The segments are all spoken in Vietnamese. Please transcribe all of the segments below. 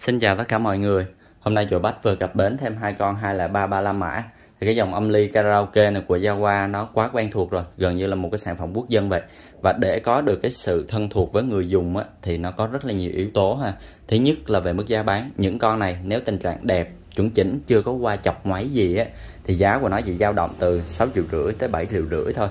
Xin chào tất cả mọi người. Hôm nay chùa Bách vừa cập bến thêm hai con 20335 mã. Thì cái dòng âm ly karaoke này của Jawa nó quá quen thuộc rồi, gần như là một cái sản phẩm quốc dân vậy. Và để có được cái sự thân thuộc với người dùng á, thì nó có rất là nhiều yếu tố ha. Thứ nhất là về mức giá bán. Những con này nếu tình trạng đẹp, chuẩn chỉnh, chưa có qua chọc máy gì á, thì giá của nó chỉ dao động từ 6 triệu rưỡi tới 7 triệu rưỡi thôi.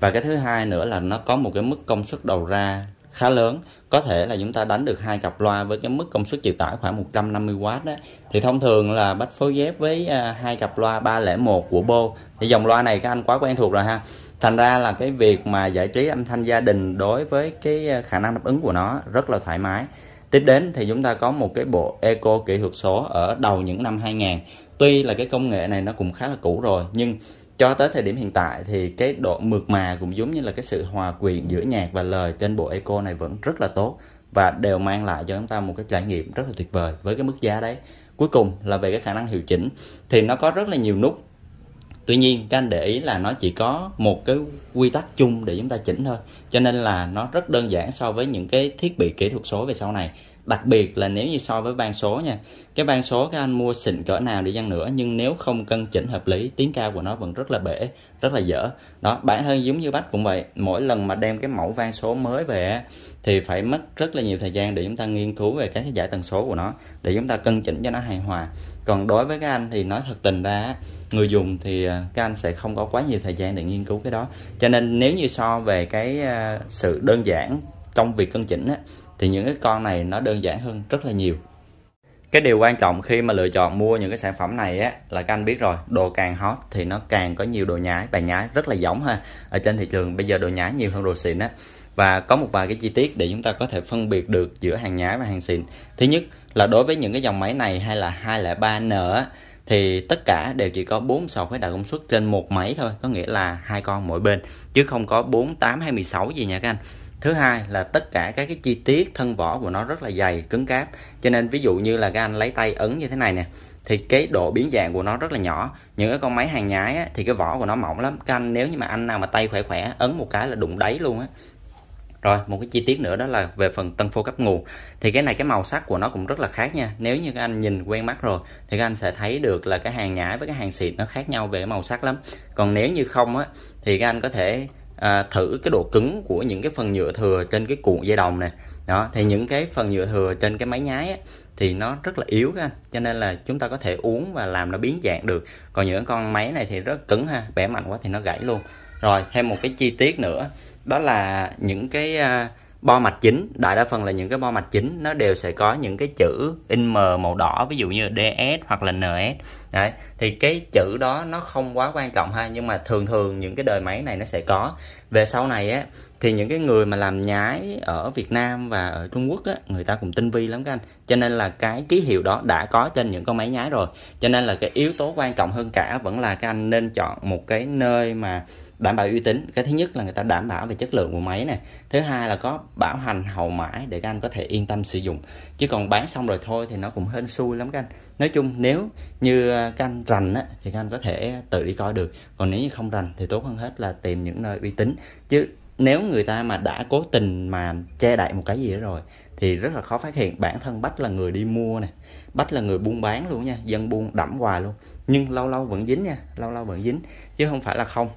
Và cái thứ hai nữa là nó có một cái mức công suất đầu ra khá lớn có thể là chúng ta đánh được hai cặp loa với cái mức công suất chịu tải khoảng 150W đó thì thông thường là bách phối ghép với à, hai cặp loa 301 của Bo thì dòng loa này các anh quá quen thuộc rồi ha thành ra là cái việc mà giải trí âm thanh gia đình đối với cái à, khả năng đáp ứng của nó rất là thoải mái tiếp đến thì chúng ta có một cái bộ eco kỹ thuật số ở đầu những năm 2000 tuy là cái công nghệ này nó cũng khá là cũ rồi nhưng cho tới thời điểm hiện tại thì cái độ mượt mà cũng giống như là cái sự hòa quyện giữa nhạc và lời trên bộ echo này vẫn rất là tốt và đều mang lại cho chúng ta một cái trải nghiệm rất là tuyệt vời với cái mức giá đấy cuối cùng là về cái khả năng hiệu chỉnh thì nó có rất là nhiều nút tuy nhiên các anh để ý là nó chỉ có một cái quy tắc chung để chúng ta chỉnh thôi cho nên là nó rất đơn giản so với những cái thiết bị kỹ thuật số về sau này đặc biệt là nếu như so với van số nha cái van số các anh mua xịn cỡ nào đi chăng nữa nhưng nếu không cân chỉnh hợp lý tiếng cao của nó vẫn rất là bể rất là dở đó bản thân giống như bách cũng vậy mỗi lần mà đem cái mẫu van số mới về thì phải mất rất là nhiều thời gian để chúng ta nghiên cứu về các cái giải tần số của nó để chúng ta cân chỉnh cho nó hài hòa còn đối với các anh thì nói thật tình ra người dùng thì à, các anh sẽ không có quá nhiều thời gian để nghiên cứu cái đó cho nên nếu như so về cái à, sự đơn giản trong việc cân chỉnh á, thì những cái con này nó đơn giản hơn rất là nhiều cái điều quan trọng khi mà lựa chọn mua những cái sản phẩm này á là các anh biết rồi đồ càng hot thì nó càng có nhiều đồ nhái bài nhái rất là giống ha ở trên thị trường bây giờ đồ nhái nhiều hơn đồ xịn á và có một vài cái chi tiết để chúng ta có thể phân biệt được giữa hàng nhái và hàng xịn thứ nhất là đối với những cái dòng máy này hay là 203N á, thì tất cả đều chỉ có 4 sò khuấy đại công suất trên một máy thôi có nghĩa là hai con mỗi bên chứ không có 4, 8 hay 16 gì nha các anh thứ hai là tất cả các cái chi tiết thân vỏ của nó rất là dày cứng cáp cho nên ví dụ như là các anh lấy tay ấn như thế này nè thì cái độ biến dạng của nó rất là nhỏ những cái con máy hàng nhái á, thì cái vỏ của nó mỏng lắm các anh nếu như mà anh nào mà tay khỏe khỏe ấn một cái là đụng đáy luôn á rồi một cái chi tiết nữa đó là về phần tân phô cấp nguồn thì cái này cái màu sắc của nó cũng rất là khác nha nếu như các anh nhìn quen mắt rồi thì các anh sẽ thấy được là cái hàng nhái với cái hàng xịn nó khác nhau về màu sắc lắm còn nếu như không á thì các anh có thể à, thử cái độ cứng của những cái phần nhựa thừa trên cái cuộn dây đồng này đó thì những cái phần nhựa thừa trên cái máy nhái ấy, thì nó rất là yếu các cho nên là chúng ta có thể uống và làm nó biến dạng được còn những con máy này thì rất cứng ha bẻ mạnh quá thì nó gãy luôn rồi thêm một cái chi tiết nữa đó là những cái uh, bo mạch chính đại đa phần là những cái bo mạch chính nó đều sẽ có những cái chữ in mờ màu đỏ ví dụ như ds hoặc là ns đấy thì cái chữ đó nó không quá quan trọng ha nhưng mà thường thường những cái đời máy này nó sẽ có về sau này á thì những cái người mà làm nhái ở việt nam và ở trung quốc á người ta cũng tinh vi lắm các anh cho nên là cái ký hiệu đó đã có trên những con máy nhái rồi cho nên là cái yếu tố quan trọng hơn cả vẫn là các anh nên chọn một cái nơi mà đảm bảo uy tín cái thứ nhất là người ta đảm bảo về chất lượng của máy này thứ hai là có bảo hành hậu mãi để các anh có thể yên tâm sử dụng chứ còn bán xong rồi thôi thì nó cũng hên xui lắm các anh nói chung nếu như ờ, các anh rành á, thì các anh có thể tự đi coi được còn nếu như không rành thì tốt hơn hết là tìm những nơi uy tín chứ nếu người ta mà đã cố tình mà che đậy một cái gì đó rồi thì rất là khó phát hiện bản thân bách là người đi mua này bách là người buôn bán luôn nha dân buôn đẫm hoài luôn nhưng lâu lâu vẫn dính nha lâu lâu vẫn dính chứ không phải là không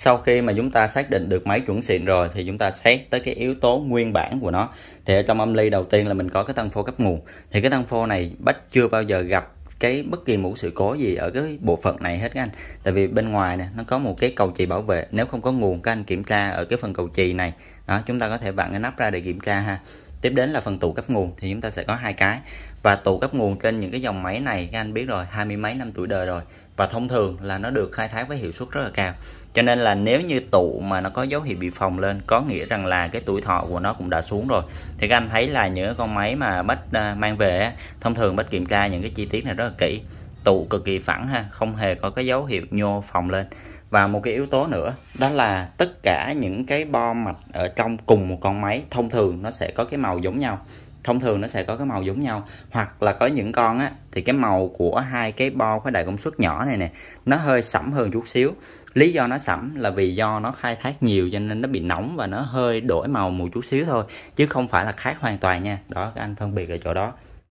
sau khi mà chúng ta xác định được máy chuẩn xịn rồi thì chúng ta xét tới cái yếu tố nguyên bản của nó thì ở trong âm ly đầu tiên là mình có cái tăng phô cấp nguồn thì cái tăng phô này bách chưa bao giờ gặp cái bất kỳ một sự cố gì ở cái bộ phận này hết các anh tại vì bên ngoài nè nó có một cái cầu chì bảo vệ nếu không có nguồn các anh kiểm tra ở cái phần cầu chì này đó chúng ta có thể vặn cái nắp ra để kiểm tra ha tiếp đến là phần tụ cấp nguồn thì chúng ta sẽ có hai cái và tụ cấp nguồn trên những cái dòng máy này các anh biết rồi hai mươi mấy năm tuổi đời rồi và thông thường là nó được khai thác với hiệu suất rất là cao cho nên là nếu như tụ mà nó có dấu hiệu bị phồng lên có nghĩa rằng là cái tuổi thọ của nó cũng đã xuống rồi thì các anh thấy là những con máy mà bách à, mang về thông thường bách kiểm tra những cái chi tiết này rất là kỹ tụ cực kỳ phẳng ha không hề có cái dấu hiệu nhô phồng lên và một cái yếu tố nữa đó là tất cả những cái bo mạch ở trong cùng một con máy thông thường nó sẽ có cái màu giống nhau thông thường nó sẽ có cái màu giống nhau hoặc là có những con á thì cái màu của hai cái bo khóa đại công suất nhỏ này nè nó hơi sẫm hơn chút xíu lý do nó sẫm là vì do nó khai thác nhiều cho nên nó bị nóng và nó hơi đổi màu một chút xíu thôi chứ không phải là khác hoàn toàn nha đó các anh phân biệt ở chỗ đó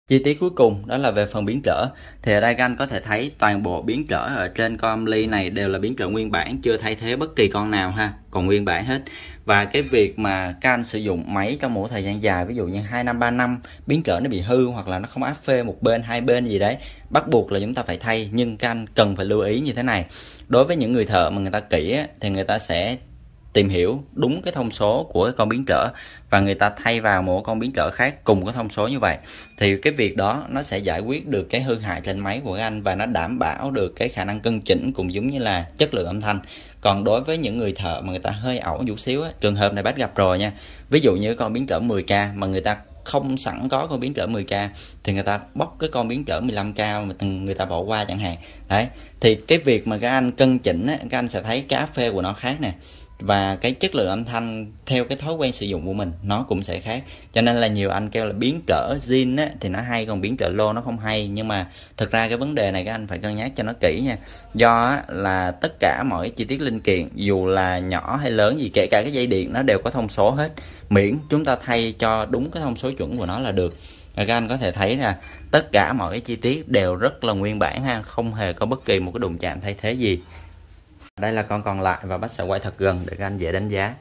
Chi tiết cuối cùng đó là về phần biến trở. Thì ở đây các anh có thể thấy toàn bộ biến trở ở trên con ly này đều là biến trở nguyên bản, chưa thay thế bất kỳ con nào ha, còn nguyên bản hết. Và cái việc mà các anh sử dụng máy trong một thời gian dài, ví dụ như 2 năm 3 năm, biến trở nó bị hư hoặc là nó không áp phê một bên, hai bên gì đấy, bắt buộc là chúng ta phải thay nhưng các anh cần phải lưu ý như thế này. Đối với những người thợ mà người ta kỹ thì người ta sẽ tìm hiểu đúng cái thông số của cái con biến trở và người ta thay vào một con biến trở khác cùng cái thông số như vậy thì cái việc đó nó sẽ giải quyết được cái hư hại trên máy của anh và nó đảm bảo được cái khả năng cân chỉnh cùng giống như là chất lượng âm thanh còn đối với những người thợ mà người ta hơi ẩu chút xíu á trường hợp này bác gặp rồi nha ví dụ như con biến trở 10k mà người ta không sẵn có con biến trở 10k thì người ta bóc cái con biến trở 15k mà người ta bỏ qua chẳng hạn đấy thì cái việc mà các anh cân chỉnh á, các anh sẽ thấy cá phê của nó khác nè và cái chất lượng âm thanh theo cái thói quen sử dụng của mình nó cũng sẽ khác cho nên là nhiều anh kêu là biến trở zin á, thì nó hay còn biến trở lô nó không hay nhưng mà thực ra cái vấn đề này các anh phải cân nhắc cho nó kỹ nha do á, là tất cả mọi chi tiết linh kiện dù là nhỏ hay lớn gì kể cả cái dây điện nó đều có thông số hết miễn chúng ta thay cho đúng cái thông số chuẩn của nó là được các anh có thể thấy là tất cả mọi cái chi tiết đều rất là nguyên bản ha không hề có bất kỳ một cái đụng chạm thay thế gì đây là con còn lại và bác sẽ quay thật gần để các anh dễ đánh giá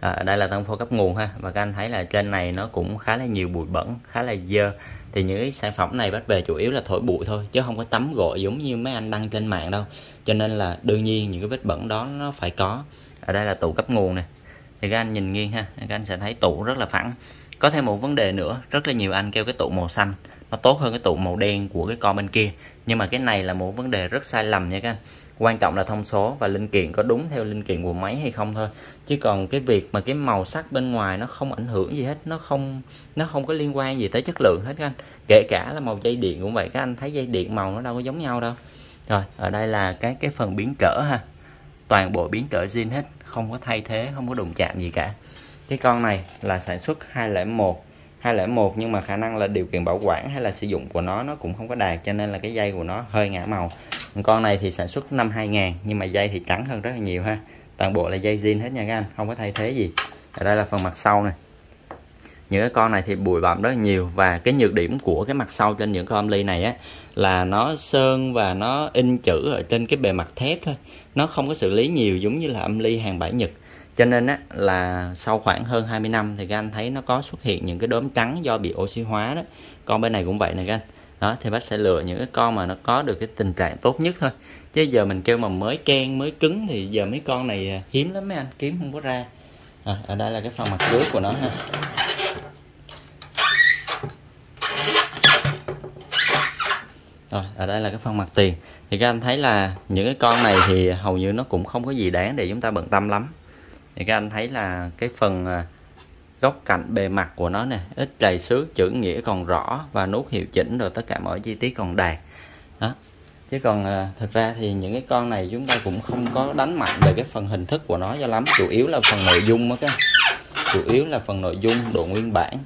à, đây là tôm phô cấp nguồn ha và các anh thấy là trên này nó cũng khá là nhiều bụi bẩn khá là dơ thì những cái sản phẩm này bắt về chủ yếu là thổi bụi thôi chứ không có tắm gội giống như mấy anh đăng trên mạng đâu cho nên là đương nhiên những cái vết bẩn đó nó phải có ở đây là tủ cấp nguồn nè thì các anh nhìn nghiêng ha các anh sẽ thấy tủ rất là phẳng có thêm một vấn đề nữa rất là nhiều anh kêu cái tủ màu xanh nó tốt hơn cái tủ màu đen của cái con bên kia nhưng mà cái này là một vấn đề rất sai lầm nha các anh quan trọng là thông số và linh kiện có đúng theo linh kiện của máy hay không thôi chứ còn cái việc mà cái màu sắc bên ngoài nó không ảnh hưởng gì hết nó không nó không có liên quan gì tới chất lượng hết các anh kể cả là màu dây điện cũng vậy các anh thấy dây điện màu nó đâu có giống nhau đâu rồi ở đây là cái cái phần biến cỡ ha toàn bộ biến cỡ zin hết không có thay thế không có đụng chạm gì cả cái con này là sản xuất 201 201 nhưng mà khả năng là điều kiện bảo quản hay là sử dụng của nó nó cũng không có đạt cho nên là cái dây của nó hơi ngã màu con này thì sản xuất năm 2000 nhưng mà dây thì trắng hơn rất là nhiều ha toàn bộ là dây zin hết nha các anh không có thay thế gì ở đây là phần mặt sau này những cái con này thì bụi bặm rất là nhiều và cái nhược điểm của cái mặt sau trên những con om ly này á là nó sơn và nó in chữ ở trên cái bề mặt thép thôi nó không có xử lý nhiều giống như là âm ly hàng bãi nhật cho nên á là sau khoảng hơn 20 năm thì các anh thấy nó có xuất hiện những cái đốm trắng do bị oxy hóa đó con bên này cũng vậy nè các anh đó thì bác sẽ lựa những cái con mà nó có được cái tình trạng tốt nhất thôi chứ giờ mình kêu mà mới ken mới cứng thì giờ mấy con này à, hiếm lắm mấy anh kiếm không có ra à, ở đây là cái phần mặt trước của nó ha rồi ở đây là cái phần mặt tiền thì các anh thấy là những cái con này thì hầu như nó cũng không có gì đáng để chúng ta bận tâm lắm thì các anh thấy là cái phần à, góc cạnh bề mặt của nó nè ít trầy xước chữ nghĩa còn rõ và nút hiệu chỉnh rồi tất cả mọi chi tiết còn đạt đó chứ còn à, ờ, thực ra thì những cái con này chúng ta cũng không có đánh mạnh về cái phần hình thức của nó cho lắm chủ yếu là phần nội dung đó các chủ yếu là phần nội dung độ nguyên bản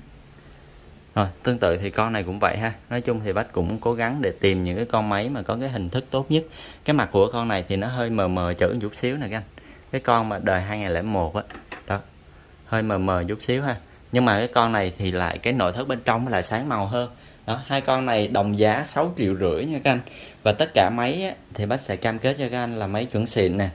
rồi tương tự thì con này cũng vậy ha nói chung thì bách cũng cố gắng để tìm những cái con máy mà có cái hình thức tốt nhất cái mặt của con này thì nó hơi mờ mờ chữ chút xíu nè các anh cái con mà đời 2001 á đó. đó hơi mờ mờ chút xíu ha nhưng mà cái con này thì lại cái nội thất bên trong là sáng màu hơn đó hai con này đồng giá 6 triệu rưỡi nha các anh và tất cả máy á, thì bác sẽ cam kết cho các anh là máy chuẩn xịn nè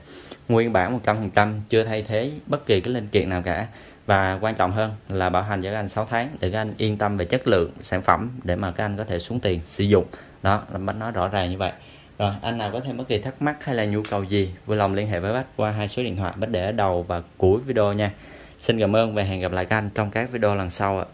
nguyên bản 100% chưa thay thế bất kỳ cái linh kiện nào cả và quan trọng hơn là bảo hành cho các anh 6 tháng để các anh yên tâm về chất lượng sản phẩm để mà các anh có thể xuống tiền sử dụng đó là bác nói rõ ràng như vậy rồi anh nào có thêm bất kỳ thắc mắc hay là nhu cầu gì vui lòng liên hệ với bác qua hai số điện thoại bác để ở đầu và cuối video nha Xin cảm ơn và hẹn gặp lại các anh trong các video lần sau ạ.